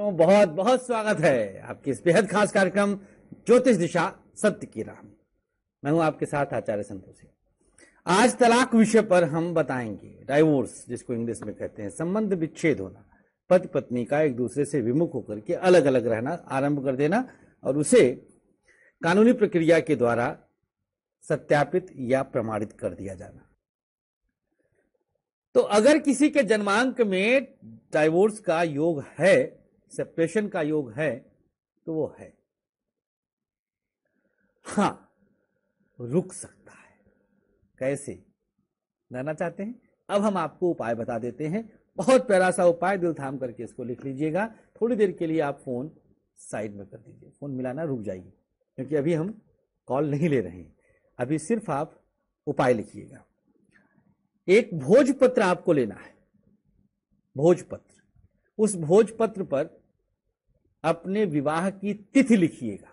तो बहुत बहुत स्वागत है आपके इस बेहद खास कार्यक्रम ज्योतिष दिशा सत्य की राह में मैं हूं आपके साथ आचार्य संतोषी आज तलाक विषय पर हम बताएंगे डाइवोर्स जिसको इंग्लिश में कहते हैं संबंध विच्छेद होना पति पत्नी का एक दूसरे से विमुख होकर के अलग अलग रहना आरंभ कर देना और उसे कानूनी प्रक्रिया के द्वारा सत्यापित या प्रमाणित कर दिया जाना तो अगर किसी के जन्मांक में डाइवोर्स का योग है सेपरेशन का योग है तो वो है हा रुक सकता है कैसे जाना चाहते हैं अब हम आपको उपाय बता देते हैं बहुत प्यारा सा उपाय दिल थाम करके इसको लिख लीजिएगा थोड़ी देर के लिए आप फोन साइड में कर दीजिए फोन मिलाना रुक जाइए क्योंकि अभी हम कॉल नहीं ले रहे हैं अभी सिर्फ आप उपाय लिखिएगा एक भोजपत्र आपको लेना है भोजपत्र उस भोजपत्र पर अपने विवाह की तिथि लिखिएगा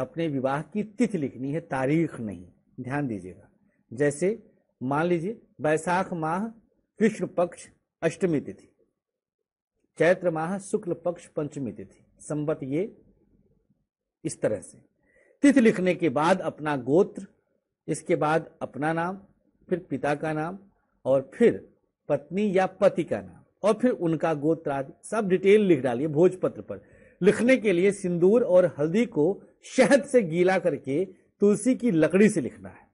अपने विवाह की तिथि लिखनी है तारीख नहीं ध्यान दीजिएगा जैसे मान लीजिए बैसाख माह कृष्ण पक्ष अष्टमी तिथि चैत्र माह शुक्ल पक्ष पंचमी तिथि संबत ये इस तरह से तिथि लिखने के बाद अपना गोत्र इसके बाद अपना नाम फिर पिता का नाम और फिर पत्नी या पति का नाम और फिर उनका गोत्राद सब डिटेल लिख डालिए भोजपत्र पर लिखने के लिए सिंदूर और हल्दी को शहद से गीला करके तुलसी की लकड़ी से लिखना है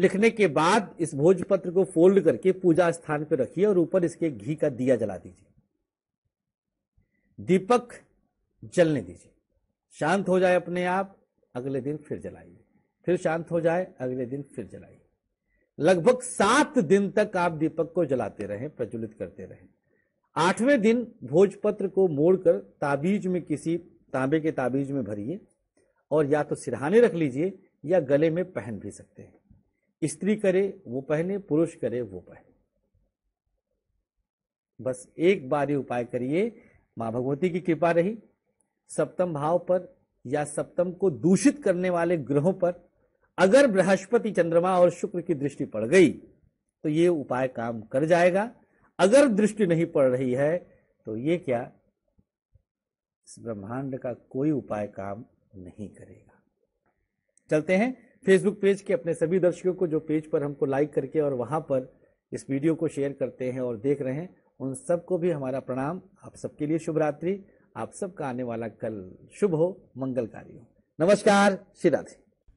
लिखने के बाद इस भोजपत्र को फोल्ड करके पूजा स्थान पर रखिए और ऊपर इसके घी का दिया जला दीजिए दीपक जलने दीजिए शांत हो जाए अपने आप अगले दिन फिर जलाइए फिर शांत हो जाए अगले दिन फिर जलाइए लगभग सात दिन तक आप दीपक को जलाते रहें प्रज्वलित करते रहें आठवें दिन भोजपत्र को मोड़कर ताबीज में किसी तांबे के ताबीज में भरिए और या तो सिरहाने रख लीजिए या गले में पहन भी सकते हैं स्त्री करे वो पहने पुरुष करे वो पहने बस एक बार ही उपाय करिए माँ भगवती की कृपा रही सप्तम भाव पर या सप्तम को दूषित करने वाले ग्रहों पर अगर बृहस्पति चंद्रमा और शुक्र की दृष्टि पड़ गई तो ये उपाय काम कर जाएगा अगर दृष्टि नहीं पड़ रही है तो ये क्या इस ब्रह्मांड का कोई उपाय काम नहीं करेगा चलते हैं फेसबुक पेज के अपने सभी दर्शकों को जो पेज पर हमको लाइक करके और वहां पर इस वीडियो को शेयर करते हैं और देख रहे हैं उन सबको भी हमारा प्रणाम आप सबके लिए शुभ रात्रि आप सबका आने वाला कल शुभ हो मंगलकारी हो नमस्कार श्री राधे